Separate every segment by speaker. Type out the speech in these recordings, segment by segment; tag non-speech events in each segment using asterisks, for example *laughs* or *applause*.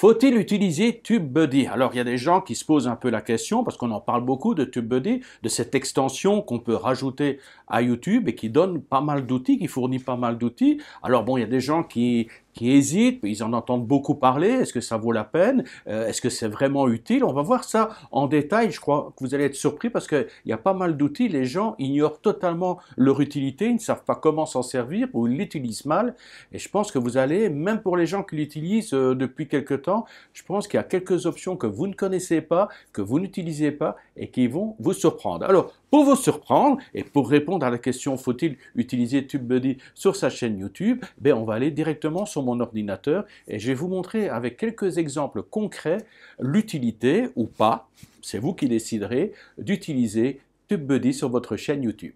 Speaker 1: Faut-il utiliser TubeBuddy Alors il y a des gens qui se posent un peu la question, parce qu'on en parle beaucoup de TubeBuddy, de cette extension qu'on peut rajouter à YouTube et qui donne pas mal d'outils, qui fournit pas mal d'outils. Alors bon, il y a des gens qui qui hésitent, ils en entendent beaucoup parler, est-ce que ça vaut la peine, euh, est-ce que c'est vraiment utile On va voir ça en détail, je crois que vous allez être surpris parce qu'il y a pas mal d'outils, les gens ignorent totalement leur utilité, ils ne savent pas comment s'en servir ou ils l'utilisent mal, et je pense que vous allez, même pour les gens qui l'utilisent euh, depuis quelque temps, je pense qu'il y a quelques options que vous ne connaissez pas, que vous n'utilisez pas et qui vont vous surprendre. Alors, pour vous surprendre et pour répondre à la question faut-il utiliser TubeBuddy sur sa chaîne YouTube, ben on va aller directement sur mon ordinateur et je vais vous montrer avec quelques exemples concrets l'utilité ou pas, c'est vous qui déciderez, d'utiliser TubeBuddy sur votre chaîne YouTube.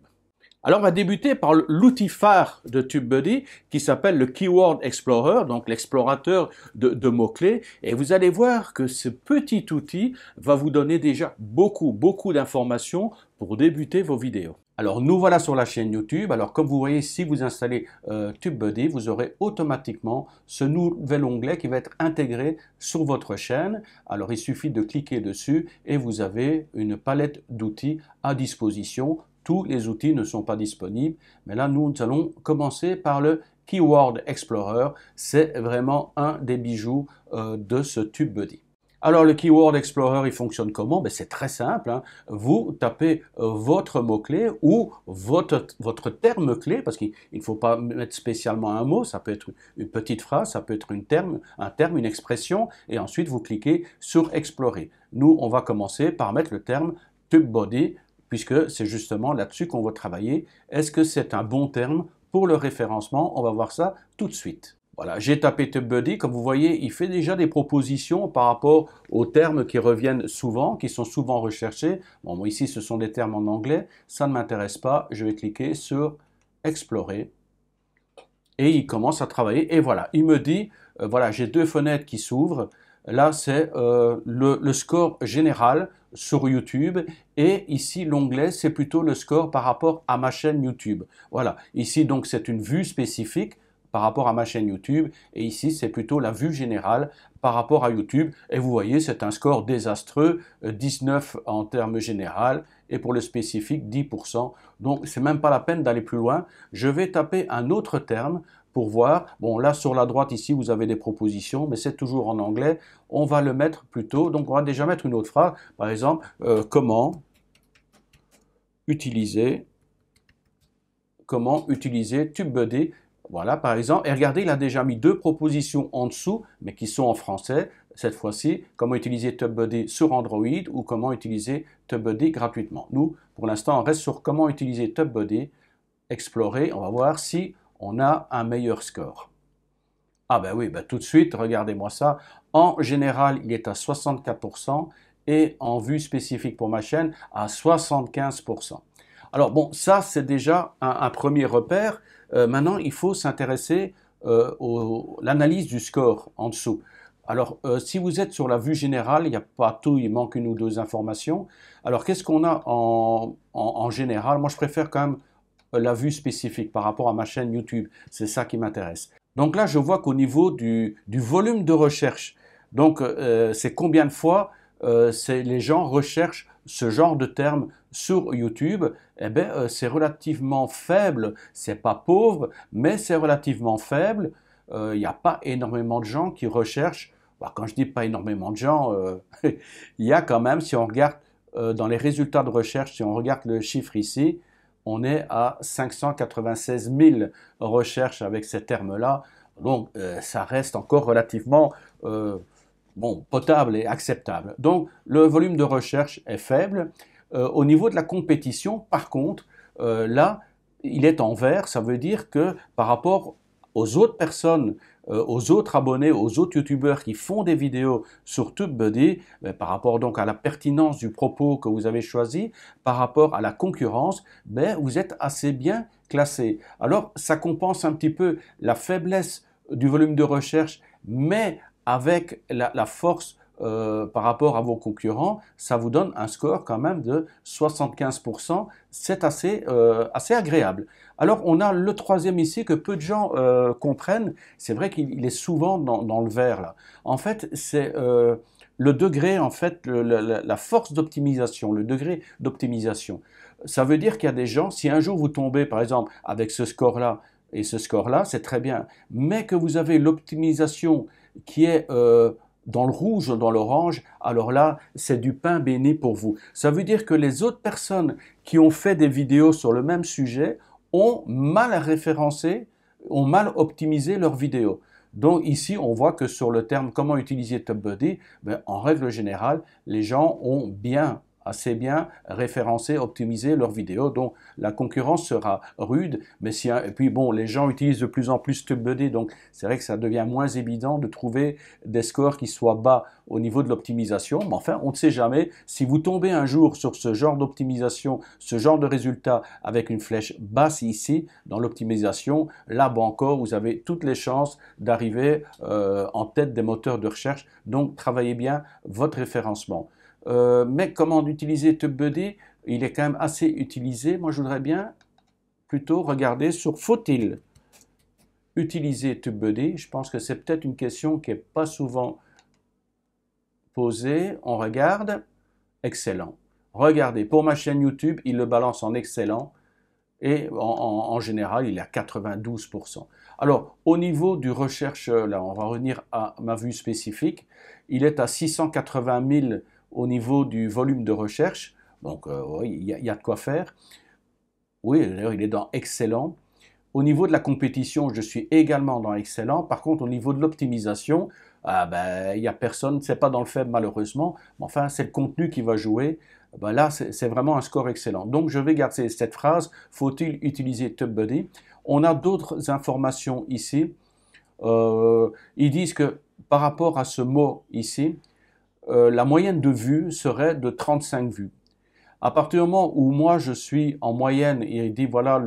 Speaker 1: Alors, on va débuter par l'outil phare de TubeBuddy qui s'appelle le Keyword Explorer, donc l'explorateur de, mots-clés. Et vous allez voir que ce petit outil va vous donner déjà beaucoup, beaucoup d'informations pour débuter vos vidéos. Alors nous voilà sur la chaîne YouTube. Alors comme vous voyez, si vous installez euh, TubeBuddy, vous aurez automatiquement ce nouvel onglet qui va être intégré sur votre chaîne. Alors il suffit de cliquer dessus et vous avez une palette d'outils à disposition tous les outils ne sont pas disponibles. Mais là, nous, allons commencer par le Keyword Explorer. C'est vraiment un des bijoux euh, de ce TubeBuddy. Alors le Keyword Explorer, il fonctionne comment ben, C'est très simple. Hein. Vous tapez euh, votre mot-clé ou votre, votre terme-clé, parce qu'il ne faut pas mettre spécialement un mot, ça peut être une petite phrase, ça peut être terme, un terme, une expression, et ensuite vous cliquez sur Explorer. Nous, on va commencer par mettre le terme TubeBuddy puisque c'est justement là-dessus qu'on va travailler. Est-ce que c'est un bon terme pour le référencement On va voir ça tout de suite. Voilà, j'ai tapé TubeBuddy. Comme vous voyez, il fait déjà des propositions par rapport aux termes qui reviennent souvent, qui sont souvent recherchés. Bon, moi ici, ce sont des termes en anglais. Ça ne m'intéresse pas. Je vais cliquer sur Explorer. Et il commence à travailler. Et voilà, il me dit, euh, voilà, j'ai deux fenêtres qui s'ouvrent. Là, c'est euh, le, score général sur YouTube. Et ici, l'onglet, c'est plutôt le score par rapport à ma chaîne YouTube. Voilà. Ici, donc, c'est une vue spécifique par rapport à ma chaîne YouTube. Et ici, c'est plutôt la vue générale par rapport à YouTube. Et vous voyez, c'est un score désastreux, 19 euh, en termes général et pour le spécifique 10%. Donc, c'est même pas la peine d'aller plus loin. Je vais taper un autre terme pour voir. Bon, là, sur la droite, ici, vous avez des propositions, mais c'est toujours en anglais. On va le mettre plutôt. Donc, on va déjà mettre une autre phrase. Par exemple, euh, comment utiliser comment utiliser TubeBuddy. Voilà, par exemple. Et regardez, il a déjà mis deux propositions en dessous, mais qui sont en français. Cette fois-ci, comment utiliser TubeBuddy sur Android ou comment utiliser TubeBuddy gratuitement. Nous, pour l'instant, on reste sur comment utiliser TubeBuddy, explorer. On va voir si on a un meilleur score. Ah ben oui, ben tout de suite, regardez-moi ça. En général, il est à 64% et en vue spécifique pour ma chaîne, à 75%. Alors bon, ça c'est déjà un, premier repère. Euh, maintenant, il faut s'intéresser à euh, l'analyse du score en dessous. Alors, euh, si vous êtes sur la vue générale, il n'y a pas tout, il manque une ou deux informations. Alors, qu'est-ce qu'on a en général Moi, je préfère quand même euh, la vue spécifique par rapport à ma chaîne YouTube. C'est ça qui m'intéresse. Donc là, je vois qu'au niveau du, volume de recherche, donc euh, euh, c'est combien de fois les gens recherchent ce genre de terme sur YouTube, eh ben, c'est relativement faible. C'est pas pauvre, mais c'est relativement faible. Il n'y a pas énormément de gens qui recherchent. Bah, quand je dis pas énormément de gens, *laughs* il y a quand même, si on regarde dans les résultats de recherche, si on regarde le chiffre ici, on est à 596 000 recherches avec ces termes-là. Donc euh, ça reste encore relativement euh, bon, potable et acceptable. Donc le volume de recherche est faible. Euh, au niveau de la compétition, par contre, là, il est en vert, ça veut dire que par rapport aux autres personnes, euh, aux autres abonnés, aux autres youtubeurs qui font des vidéos sur TubeBuddy, euh, par rapport donc à la pertinence du propos que vous avez choisi, par rapport à la concurrence, ben, vous êtes assez bien classé. Alors ça compense un petit peu la faiblesse du volume de recherche, mais avec la, la force euh, par rapport à vos concurrents, ça vous donne un score quand même de 75%. C'est assez, euh, assez agréable. Alors on a le troisième ici que peu de gens euh, comprennent. C'est vrai qu'il est souvent dans, le vert En fait, c'est le degré, en fait, la, force d'optimisation, le degré d'optimisation. Ça veut dire qu'il y a des gens, si un jour vous tombez par exemple avec ce score-là et ce score-là, c'est très bien, mais que vous avez l'optimisation qui est dans le rouge, dans l'orange, alors là, c'est du pain béni pour vous. Ça veut dire que les autres personnes qui ont fait des vidéos sur le même sujet ont mal référencé, ont mal optimisé leurs vidéos. Donc ici, on voit que sur le terme comment utiliser TopBuddy, ben, en règle générale, les gens ont bien assez bien référencer, optimiser leurs vidéos. Donc la concurrence sera rude, mais si et puis bon, les gens utilisent de plus en plus TubeBuddy, donc c'est vrai que ça devient moins évident de trouver des scores qui soient bas au niveau de l'optimisation. Mais enfin, on ne sait jamais. Si vous tombez un jour sur ce genre d'optimisation, ce genre de résultat avec une flèche basse ici dans l'optimisation, là bas encore, vous avez toutes les chances d'arriver euh, en tête des moteurs de recherche. Donc travaillez bien votre référencement. Euh, mais comment utiliser TubeBuddy Il est quand même assez utilisé. Moi, je voudrais bien plutôt regarder sur faut-il utiliser TubeBuddy Je pense que c'est peut-être une question qui n'est pas souvent posée. On regarde. Excellent. Regardez, pour ma chaîne YouTube, il le balance en excellent et en, général, il est à 92%. Alors, au niveau du recherche, là, on va revenir à ma vue spécifique, il est à 680 000 au niveau du volume de recherche. Donc, euh, il y, a de quoi faire. Oui, d'ailleurs, il est dans excellent. Au niveau de la compétition, je suis également dans excellent. Par contre, au niveau de l'optimisation, ah ben, il ben, n'y a personne, c'est pas dans le faible malheureusement, enfin, c'est le contenu qui va jouer. Ben là, c'est vraiment un score excellent. Donc, je vais garder cette phrase. Faut-il utiliser TubBuddy On a d'autres informations ici. Euh, ils disent que par rapport à ce mot ici, euh, la moyenne de vues serait de 35 vues. À partir du moment où moi je suis en moyenne il dit voilà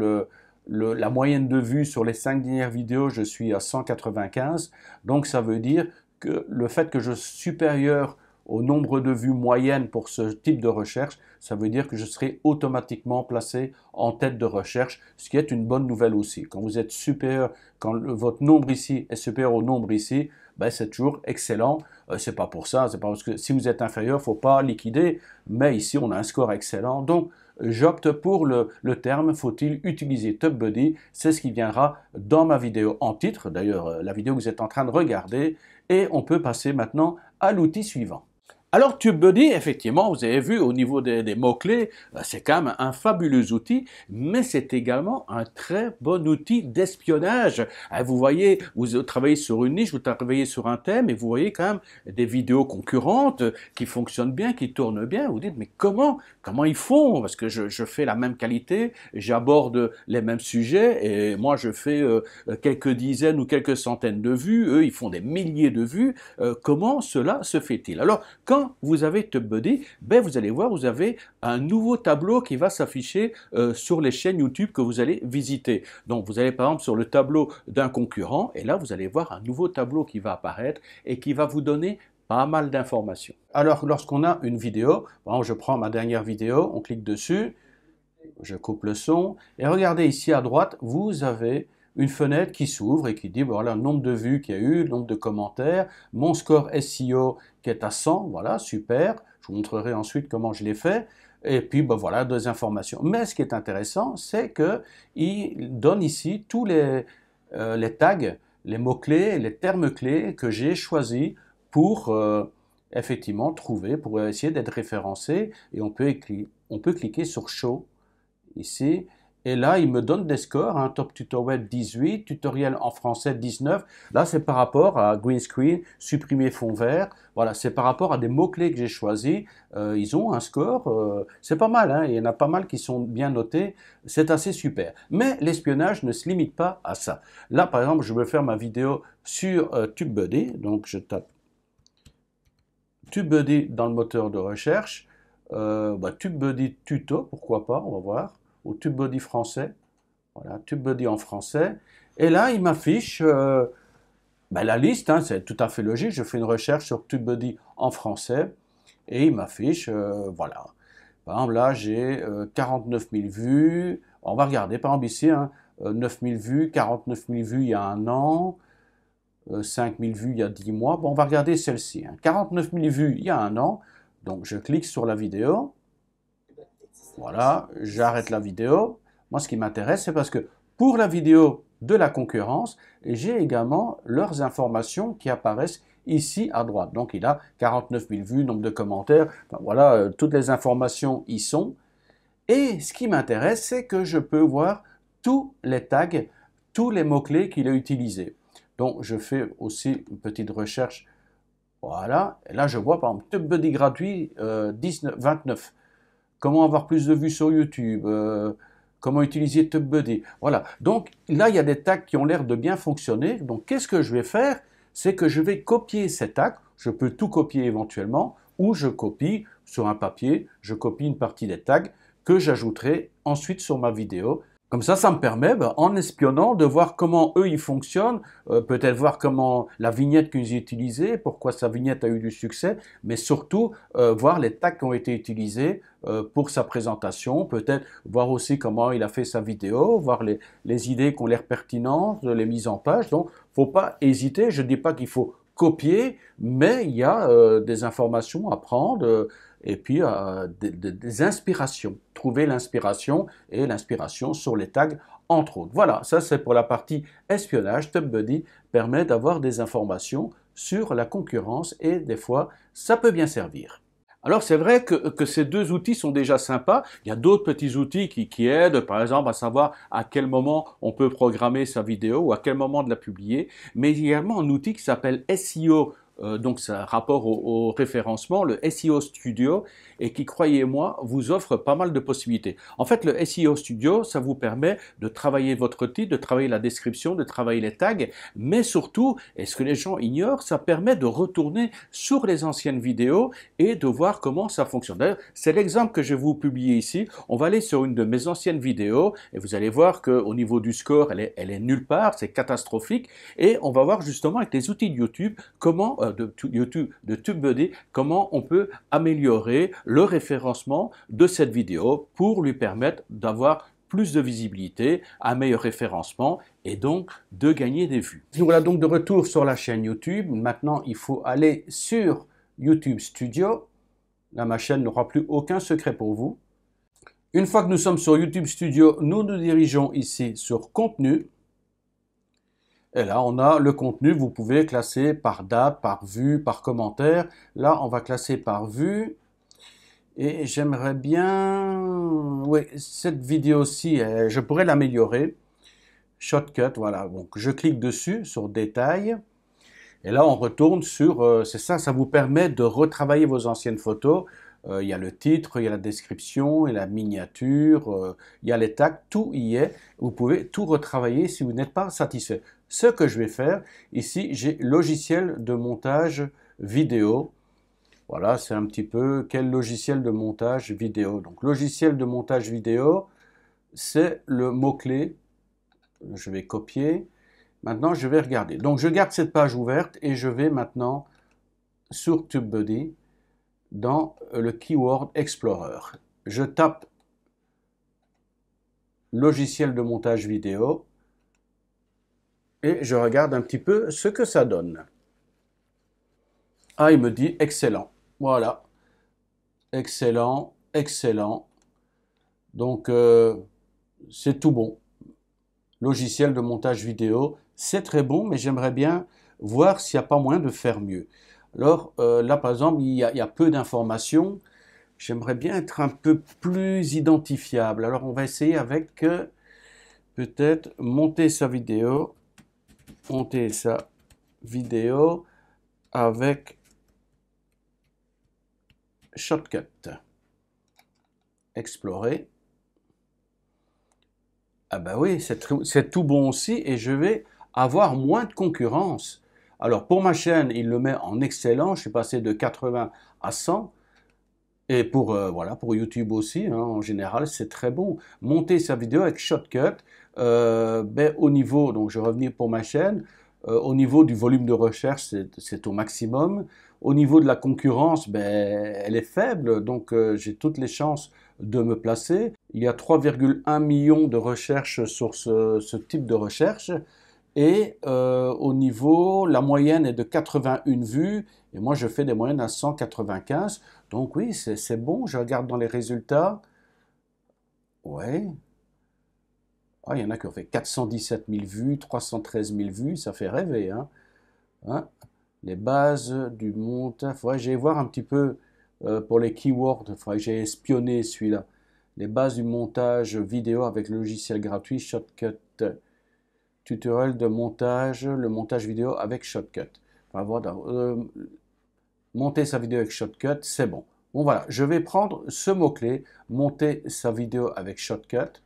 Speaker 1: la moyenne de vues sur les cinq dernières vidéos, je suis à 195. Donc ça veut dire que le fait que je suis supérieur au nombre de vues moyenne pour ce type de recherche, ça veut dire que je serai automatiquement placé en tête de recherche, ce qui est une bonne nouvelle aussi. Quand vous êtes supérieur, quand votre nombre ici est supérieur au nombre ici, ben, c'est toujours excellent. Euh, c'est pas pour ça, c'est pas parce que si vous êtes inférieur, faut pas liquider, mais ici on a un score excellent. Donc j'opte pour le, terme faut-il utiliser Top C'est ce qui viendra dans ma vidéo en titre, d'ailleurs euh, la vidéo que vous êtes en train de regarder. Et on peut passer maintenant à l'outil suivant. Alors tu dis effectivement, vous avez vu au niveau des, mots-clés, euh, c'est quand même un fabuleux outil, mais c'est également un très bon outil d'espionnage. Euh, vous voyez, vous travaillez sur une niche, vous travaillez sur un thème et vous voyez quand même des vidéos concurrentes euh, qui fonctionnent bien, qui tournent bien. Vous dites, mais comment, comment ils font Parce que je, je, fais la même qualité, j'aborde les mêmes sujets et moi je fais quelques dizaines ou quelques centaines de vues, eux ils font des milliers de vues. comment cela se fait-il Alors, vous avez TubeBuddy, ben vous allez voir, vous avez un nouveau tableau qui va s'afficher euh, sur les chaînes YouTube que vous allez visiter. Donc vous allez par exemple sur le tableau d'un concurrent, et là vous allez voir un nouveau tableau qui va apparaître et qui va vous donner pas mal d'informations. Alors lorsqu'on a une vidéo, exemple je prends ma dernière vidéo, on clique dessus, je coupe le son, et regardez ici à droite, vous avez une fenêtre qui s'ouvre et qui dit, voilà, le nombre de vues qu'il y a eu, le nombre de commentaires, mon score SEO qui est à 100, voilà, super, je vous montrerai ensuite comment je l'ai fait, et puis ben voilà, deux informations. Mais ce qui est intéressant, c'est qu'il donne ici tous euh, les, tags, les mots-clés, les termes-clés que j'ai choisis pour... Euh, effectivement trouver pour essayer d'être référencé et on peut, on peut cliquer sur show ici et là, il me donne des scores, hein, Top tutoriel Web 18, tutoriel en français 19. Là, c'est par rapport à green screen, supprimer fond vert. Voilà, c'est par rapport à des mots-clés que j'ai choisis. Euh, ils ont un score, euh, c'est pas mal, hein. il y en a pas mal qui sont bien notés. C'est assez super. Mais l'espionnage ne se limite pas à ça. Là, par exemple, je veux faire ma vidéo sur euh, TubeBuddy. Donc, je tape TubeBuddy dans le moteur de recherche. Bah, TubeBuddy tuto, pourquoi pas, on va voir. TubeBody français. Voilà, TubeBuddy en français. Et là, il m'affiche euh, ben, la liste, hein, c'est tout à fait logique. Je fais une recherche sur TubeBody en français et il m'affiche, euh, voilà. Par exemple, là, j'ai 49 euh, 000 vues. On va regarder, par exemple, ici, 9 hein, 000 vues, 49 000 vues il y a un an, 5 000 vues il y a 10 mois. Bon, on va regarder celle-ci. 49 hein. 000 vues il y a un an. Donc, je clique sur la vidéo. Voilà, j'arrête la vidéo. Moi, ce qui m'intéresse, c'est parce que pour la vidéo de la concurrence, j'ai également leurs informations qui apparaissent ici à droite. Donc, il a 49 000 vues, nombre de commentaires. voilà, euh, toutes les informations y sont. Et ce qui m'intéresse, c'est que je peux voir tous les tags, tous les mots-clés qu'il a utilisés. Donc, je fais aussi une petite recherche. Voilà. Et là, je vois, par exemple, TubeBuddy gratuit 29. Euh, comment avoir plus de vues sur YouTube, euh, comment utiliser TubeBuddy. Voilà. Donc là, il y a des tags qui ont l'air de bien fonctionner. Donc qu'est-ce que je vais faire C'est que je vais copier ces tags. Je peux tout copier éventuellement ou je copie sur un papier, je copie une partie des tags que j'ajouterai ensuite sur ma vidéo. Comme ça, ça me permet, ben, en espionnant, de voir comment eux, ils fonctionnent, euh, peut-être voir comment la vignette qu'ils ont pourquoi sa vignette a eu du succès, mais surtout euh, voir les tags qui ont été utilisés euh, pour sa présentation, peut-être voir aussi comment il a fait sa vidéo, voir les, idées qui ont l'air pertinentes, les mises en page. Donc, faut pas hésiter, je ne dis pas qu'il faut copier, mais il y a des informations à prendre et puis euh, des, inspirations, trouver l'inspiration et l'inspiration sur les tags entre autres. Voilà, ça c'est pour la partie espionnage. TubeBuddy permet d'avoir des informations sur la concurrence et des fois ça peut bien servir. Alors c'est vrai que, que, ces deux outils sont déjà sympas. Il y a d'autres petits outils qui, qui, aident, par exemple, à savoir à quel moment on peut programmer sa vidéo ou à quel moment de la publier. Mais il y a également un outil qui s'appelle SEO euh, donc ça rapport au, référencement, le SEO Studio, et qui, croyez-moi, vous offre pas mal de possibilités. En fait, le SEO Studio, ça vous permet de travailler votre titre, de travailler la description, de travailler les tags, mais surtout, et ce que les gens ignorent, ça permet de retourner sur les anciennes vidéos et de voir comment ça fonctionne. D'ailleurs, c'est l'exemple que je vais vous publier ici. On va aller sur une de mes anciennes vidéos, et vous allez voir qu'au niveau du score, elle est, elle est nulle part, c'est catastrophique, et on va voir justement avec les outils de YouTube comment euh, de YouTube, de TubeBuddy, comment on peut améliorer le référencement de cette vidéo pour lui permettre d'avoir plus de visibilité, un meilleur référencement et donc de gagner des vues. Nous voilà donc de retour sur la chaîne YouTube. Maintenant, il faut aller sur YouTube Studio. Là, ma chaîne n'aura plus aucun secret pour vous. Une fois que nous sommes sur YouTube Studio, nous nous dirigeons ici sur Contenu. Et là, on a le contenu, vous pouvez classer par date, par vue, par commentaire. Là, on va classer par vue. Et j'aimerais bien... Oui, cette vidéo-ci, euh, je pourrais l'améliorer. Shortcut, voilà. Donc, je clique dessus, sur Détails. Et là, on retourne sur... Euh, c'est ça, ça vous permet de retravailler vos anciennes photos. Euh, il y a le titre, il y a la description, il y a la miniature, il y a les tags, tout y est. Vous pouvez tout retravailler si vous n'êtes pas satisfait. Ce que je vais faire, ici, j'ai logiciel de montage vidéo. Voilà, c'est un petit peu quel logiciel de montage vidéo. Donc, logiciel de montage vidéo, c'est le mot-clé. Je vais copier. Maintenant, je vais regarder. Donc, je garde cette page ouverte et je vais maintenant sur TubeBuddy dans le Keyword Explorer. Je tape logiciel de montage vidéo je regarde un petit peu ce que ça donne. Ah, il me dit excellent. Voilà. Excellent, excellent. Donc, euh, c'est tout bon. Logiciel de montage vidéo, c'est très bon, mais j'aimerais bien voir s'il n'y a pas moyen de faire mieux. Alors, euh, là, par exemple, il y a, peu d'informations. J'aimerais bien être un peu plus identifiable. Alors, on va essayer avec euh, peut-être monter sa vidéo monter sa vidéo avec Shortcut. Explorer. Ah ben oui, c'est tout bon aussi et je vais avoir moins de concurrence. Alors pour ma chaîne, il le met en excellent. Je suis passé de 80 à 100. Et pour, euh, voilà, pour YouTube aussi, hein, en général, c'est très bon. Monter sa vidéo avec Shotcut, euh, ben, au niveau, donc je vais pour ma chaîne, euh, au niveau du volume de recherche, c'est au maximum. Au niveau de la concurrence, ben, elle est faible, donc j'ai toutes les chances de me placer. Il y a 3,1 millions de recherches sur ce, type de recherche. Et au niveau, la moyenne est de 81 vues, et moi je fais des moyennes à 195. Donc oui, c'est bon, je regarde dans les résultats. Ouais. Ah, il y en a qui ont fait 417 000 vues, 313 000 vues, ça fait rêver. Hein. Hein? Les bases du montage. Il faudrait que voir un petit peu euh, pour les keywords. Il faudrait que j'aille celui-là. Les bases du montage vidéo avec le logiciel gratuit Shotcut. Tutoriel de montage, le montage vidéo avec Shotcut. Euh, monter sa vidéo avec Shotcut, c'est bon. Bon voilà, je vais prendre ce mot-clé, monter sa vidéo avec Shotcut,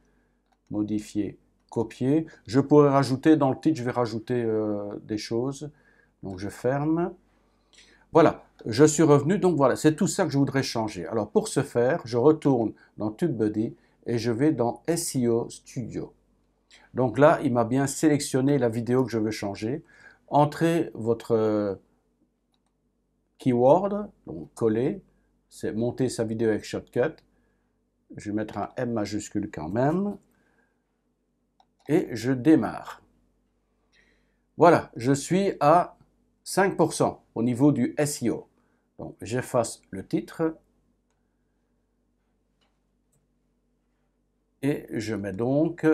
Speaker 1: modifier, copier. Je pourrais rajouter, dans le titre, je vais rajouter euh, des choses. Donc je ferme. Voilà, je suis revenu, donc voilà, c'est tout ça que je voudrais changer. Alors pour ce faire, je retourne dans TubeBuddy et je vais dans SEO Studio. Donc là, il m'a bien sélectionné la vidéo que je veux changer. Entrez votre euh, keyword, donc coller, c'est monter sa vidéo avec Shotcut. Je vais mettre un M majuscule quand même. Et je démarre. Voilà, je suis à 5% au niveau du SEO. Donc j'efface le titre. Et je mets donc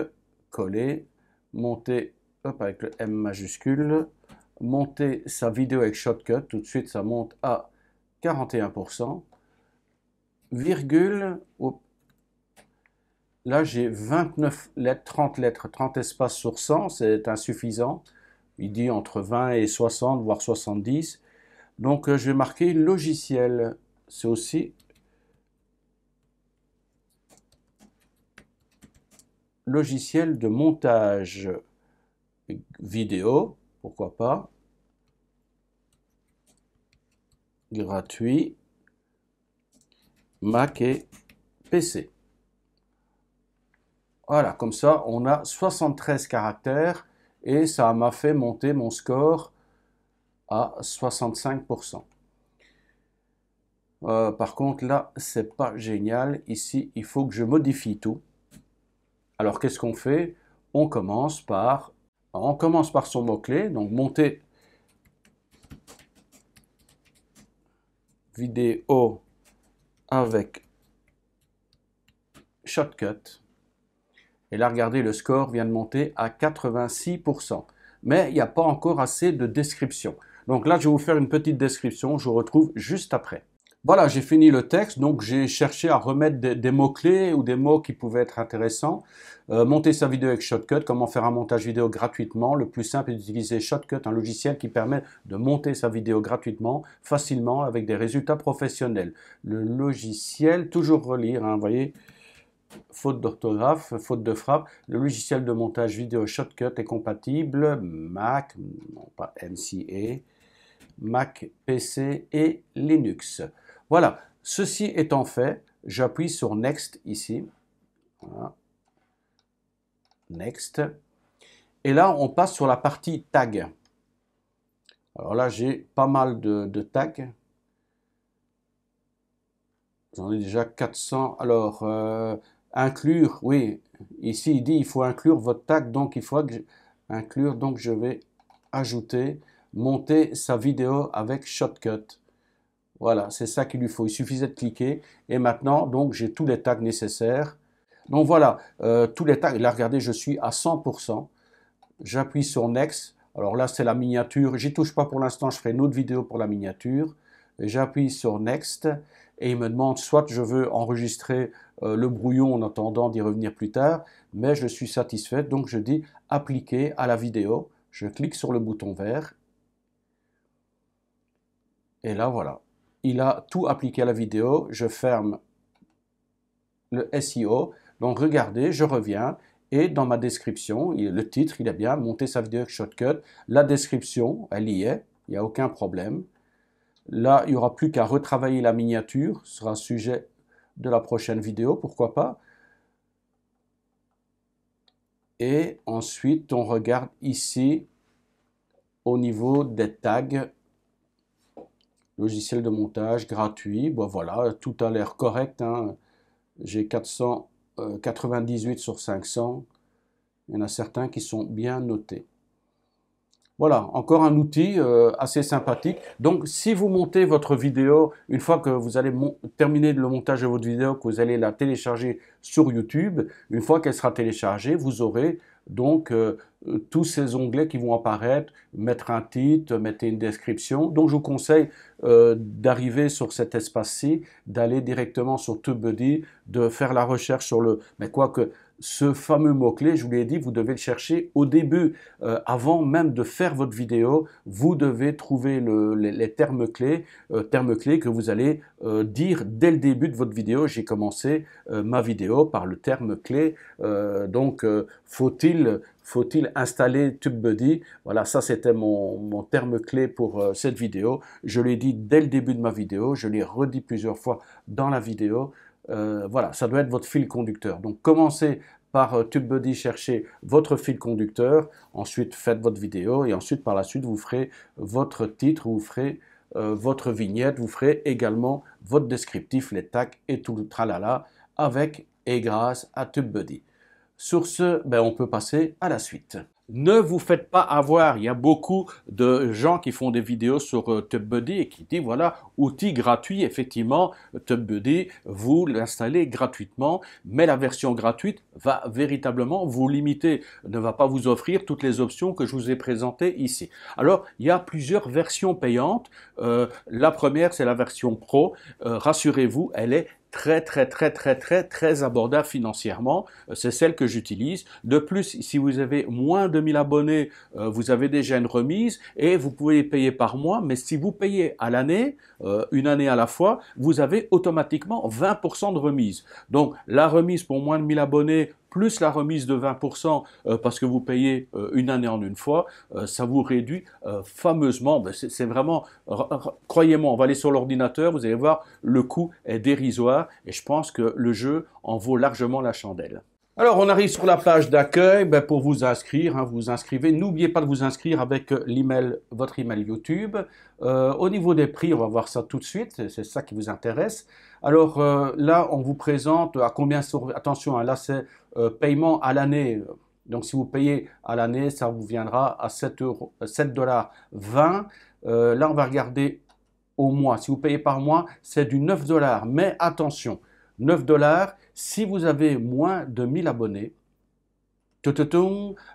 Speaker 1: coller, monter hop, avec le M majuscule, monter sa vidéo avec Shotcut, tout de suite ça monte à 41%, virgule, oh. là j'ai 29 lettres, 30 lettres, 30 espaces sur 100, c'est insuffisant, il dit entre 20 et 60, voire 70, donc euh, je vais marquer logiciel, c'est aussi logiciel de montage vidéo, pourquoi pas, gratuit, Mac et PC. Voilà, comme ça, on a 73 caractères et ça m'a fait monter mon score à 65%. Euh, par contre, là, c'est pas génial. Ici, il faut que je modifie tout. Alors, qu'est-ce qu'on fait On commence par on commence par son mot-clé, donc monter vidéo avec shortcut. Et là, regardez, le score vient de monter à 86%. Mais il n'y a pas encore assez de description. Donc là, je vais vous faire une petite description. Je vous retrouve juste après. Voilà, j'ai fini le texte, donc j'ai cherché à remettre des, mots-clés ou des mots qui pouvaient être intéressants. Euh, monter sa vidéo avec Shotcut, comment faire un montage vidéo gratuitement. Le plus simple est d'utiliser Shotcut, un logiciel qui permet de monter sa vidéo gratuitement, facilement, avec des résultats professionnels. Le logiciel, toujours relire, hein, vous voyez, faute d'orthographe, faute de frappe, le logiciel de montage vidéo Shotcut est compatible Mac, non pas MCA, Mac, PC et Linux. Voilà, ceci étant fait, j'appuie sur Next ici. Next. Et là, on passe sur la partie tag. Alors là, j'ai pas mal de, tags. J'en ai déjà 400. Alors, euh, inclure, oui. Ici, il dit il faut inclure votre tag, donc il faut que inclure. Donc, je vais ajouter, monter sa vidéo avec Shotcut. Voilà, c'est ça qu'il lui faut. Il suffisait de cliquer. Et maintenant, donc, j'ai tous les tags nécessaires. Donc voilà, euh, tous les tags. Là, regardez, je suis à 100%. J'appuie sur Next. Alors là, c'est la miniature. J'y touche pas pour l'instant. Je ferai une autre vidéo pour la miniature. J'appuie sur Next. Et il me demande soit je veux enregistrer euh, le brouillon en attendant d'y revenir plus tard, mais je suis satisfait. Donc je dis appliquer à la vidéo. Je clique sur le bouton vert. Et là, voilà il a tout appliqué à la vidéo. Je ferme le SEO. Donc regardez, je reviens et dans ma description, le titre, il est bien, monter sa vidéo avec La description, elle y est, il n'y a aucun problème. Là, il n'y aura plus qu'à retravailler la miniature, ce sera sujet de la prochaine vidéo, pourquoi pas. Et ensuite, on regarde ici au niveau des tags logiciel de montage gratuit, bon bah, voilà, tout a l'air correct. Hein. J'ai 498 euh, sur 500. Il y en a certains qui sont bien notés. Voilà, encore un outil euh, assez sympathique. Donc, si vous montez votre vidéo, une fois que vous allez terminer le montage de votre vidéo, que vous allez la télécharger sur YouTube, une fois qu'elle sera téléchargée, vous aurez donc, euh, tous ces onglets qui vont apparaître, mettre un titre, mettre une description. Donc, je vous conseille euh, d'arriver sur cet espace-ci, d'aller directement sur TubeBuddy, de faire la recherche sur le... Mais quoi que ce fameux mot-clé, je vous l'ai dit, vous devez le chercher au début, euh, avant même de faire votre vidéo, vous devez trouver les, termes clés, euh, termes clés que vous allez euh, dire dès le début de votre vidéo. J'ai commencé ma vidéo par le terme clé, donc faut-il faut-il installer TubeBuddy Voilà, ça c'était mon, mon, terme clé pour cette vidéo. Je l'ai dit dès le début de ma vidéo, je l'ai redit plusieurs fois dans la vidéo. Euh, voilà, ça doit être votre fil conducteur. Donc commencez par euh, TubeBuddy, cherchez votre fil conducteur, ensuite faites votre vidéo et ensuite par la suite vous ferez votre titre, vous ferez euh, votre vignette, vous ferez également votre descriptif, les tags et tout le tralala avec et grâce à TubeBuddy. Sur ce, ben, on peut passer à la suite ne vous faites pas avoir. Il y a beaucoup de gens qui font des vidéos sur euh, TubeBuddy et qui disent voilà, outil gratuit. Effectivement, TubeBuddy, vous l'installez gratuitement, mais la version gratuite va véritablement vous limiter, ne va pas vous offrir toutes les options que je vous ai présentées ici. Alors, il y a plusieurs versions payantes. Euh, la première, c'est la version pro. Euh, rassurez-vous, elle est très très très très très très abordable financièrement. Euh, c'est celle que j'utilise. De plus, si vous avez moins de 1000 abonnés, euh, vous avez déjà une remise et vous pouvez payer par mois. Mais si vous payez à l'année, euh, une année à la fois, vous avez automatiquement 20% de remise. Donc la remise pour moins de 1000 abonnés, plus la remise de 20% euh, parce que vous payez euh, une année en une fois, euh, ça vous réduit fameusement. Ben, c'est vraiment, croyez-moi, on va aller sur l'ordinateur, vous allez voir, le coût est dérisoire et je pense que le jeu en vaut largement la chandelle. Alors, on arrive sur la page d'accueil ben, pour vous inscrire. Hein, vous inscrivez. N'oubliez pas de vous inscrire avec votre email YouTube. au niveau des prix, on va voir ça tout de suite. C'est ça qui vous intéresse. Alors euh, là, on vous présente euh, à combien, attention, hein, là c'est euh, paiement à l'année. Donc si vous payez à l'année, ça vous viendra à 7 dollars 20. là, on va regarder au mois. Si vous payez par mois, c'est du 9 dollars. Mais attention, 9 dollars, si vous avez moins de 1000 abonnés,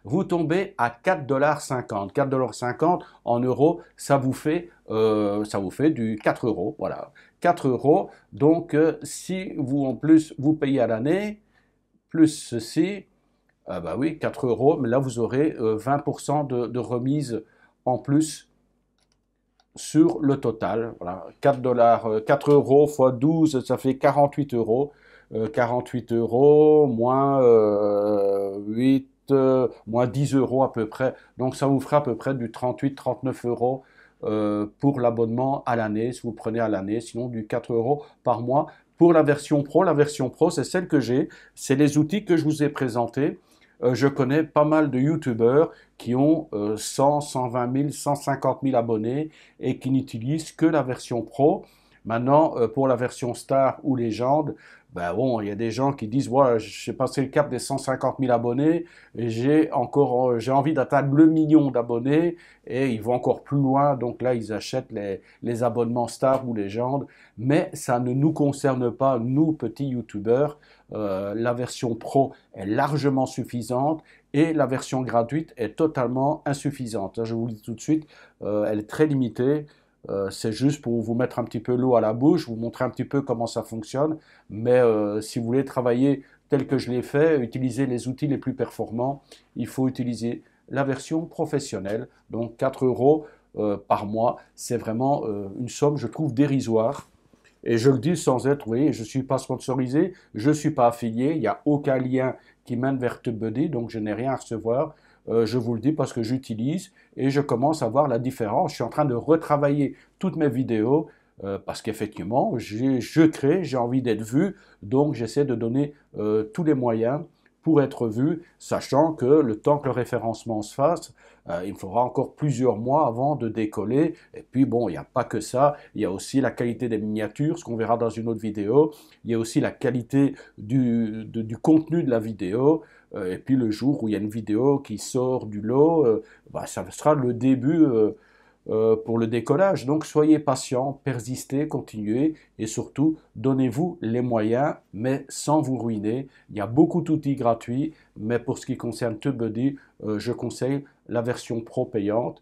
Speaker 1: vous tombez à 4,50$. 4,50$ en euros, ça vous fait, ça vous fait du 4 euros. Voilà. 4 euros. Donc, euh, si vous en plus vous payez à l'année, plus ceci, ah bah oui, 4 euros, mais là vous aurez 20% euh, de, de, remise en plus sur le total. Voilà, 4 dollars, 4 euh, euros fois 12, ça fait 48 euros. 48 euros moins 8, moins 10 euros à peu près. Donc ça vous fera à peu près du 38-39 euros euh, pour l'abonnement à l'année, si vous prenez à l'année, sinon du 4 euros par mois pour la version pro. La version pro, c'est celle que j'ai, c'est les outils que je vous ai présentés. Euh, je connais pas mal de youtubeurs qui ont 100, 120 000, 150 000 abonnés et qui n'utilisent que la version pro. Maintenant, euh, pour la version star ou légende, ben bon, il y a des gens qui disent, ouais, j'ai passé le cap des 150 000 abonnés, et j'ai encore, euh, j'ai envie d'atteindre le million d'abonnés, et ils vont encore plus loin, donc là, ils achètent les, les abonnements star ou légendes, mais ça ne nous concerne pas, nous, petits youtubeurs. Euh, la version pro est largement suffisante et la version gratuite est totalement insuffisante. Je vous le dis tout de suite, euh, elle est très limitée. Euh, c'est juste pour vous mettre un petit peu l'eau à la bouche, vous montrer un petit peu comment ça fonctionne. Mais euh, si vous voulez travailler tel que je l'ai fait, utiliser les outils les plus performants, il faut utiliser la version professionnelle. Donc 4 euros euh, par mois, c'est vraiment une somme, je trouve, dérisoire. Et je le dis sans être, vous je ne suis pas sponsorisé, je ne suis pas affilié, il n'y a aucun lien qui mène vers TubeBuddy, donc je n'ai rien à recevoir. Euh, je vous le dis parce que j'utilise et je commence à voir la différence. Je suis en train de retravailler toutes mes vidéos euh, parce qu'effectivement, je crée, j'ai envie d'être vu, donc j'essaie de donner euh, tous les moyens pour être vu, sachant que le temps que le référencement se fasse, il me faudra encore plusieurs mois avant de décoller. Et puis bon, il n'y a pas que ça, il y a aussi la qualité des miniatures, ce qu'on verra dans une autre vidéo, il y a aussi la qualité du contenu de la vidéo. Euh, et puis le jour où il y a une vidéo qui sort du lot, euh, bah, ça sera le début euh, pour le décollage. Donc soyez patient, persistez, continuez et surtout donnez-vous les moyens, mais sans vous ruiner. Il y a beaucoup d'outils gratuits, mais pour ce qui concerne TubeBuddy, je conseille la version pro payante.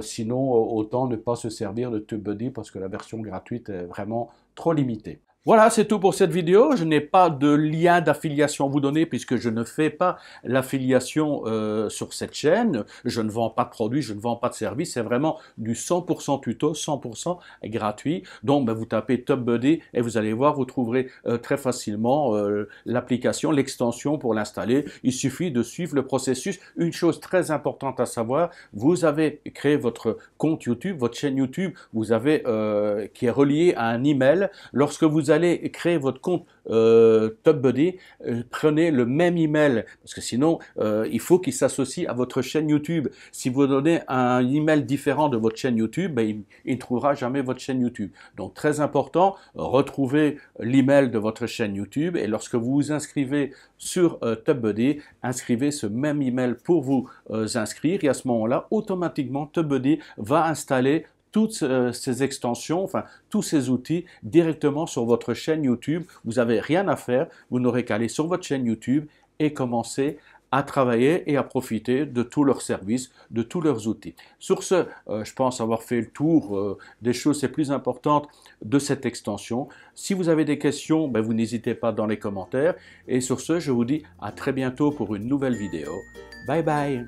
Speaker 1: sinon, autant ne pas se servir de TubeBuddy parce que la version gratuite est vraiment trop limitée. Voilà, c'est tout pour cette vidéo. Je n'ai pas de lien d'affiliation à vous donner puisque je ne fais pas l'affiliation euh, sur cette chaîne. Je ne vends pas de produits, je ne vends pas de services. C'est vraiment du 100% tuto, 100% gratuit. Donc, ben, vous tapez TopBuddy et vous allez voir, vous trouverez euh, très facilement euh, l'application, l'extension pour l'installer. Il suffit de suivre le processus. Une chose très importante à savoir, vous avez créé votre compte YouTube, votre chaîne YouTube, vous avez qui est relié à un email. Lorsque vous allez créer votre compte euh, TubBuddy euh, prenez le même email parce que sinon euh, il faut qu'il s'associe à votre chaîne YouTube. Si vous donnez un email différent de votre chaîne YouTube, ben, il ne trouvera jamais votre chaîne YouTube. Donc très important, retrouvez l'email de votre chaîne YouTube et lorsque vous vous inscrivez sur TopBuddy, inscrivez ce même email pour vous inscrire et à ce moment-là, automatiquement TopBuddy va installer toutes euh, ces extensions, enfin tous ces outils directement sur votre chaîne YouTube. Vous n'avez rien à faire, vous n'aurez qu'à aller sur votre chaîne YouTube et commencer à travailler et à profiter de tous leurs services, de tous leurs outils. Sur ce, euh, je pense avoir fait le tour euh, des choses les plus importantes de cette extension. Si vous avez des questions, ben, vous n'hésitez pas dans les commentaires. Et sur ce, je vous dis à très bientôt pour une nouvelle vidéo. Bye bye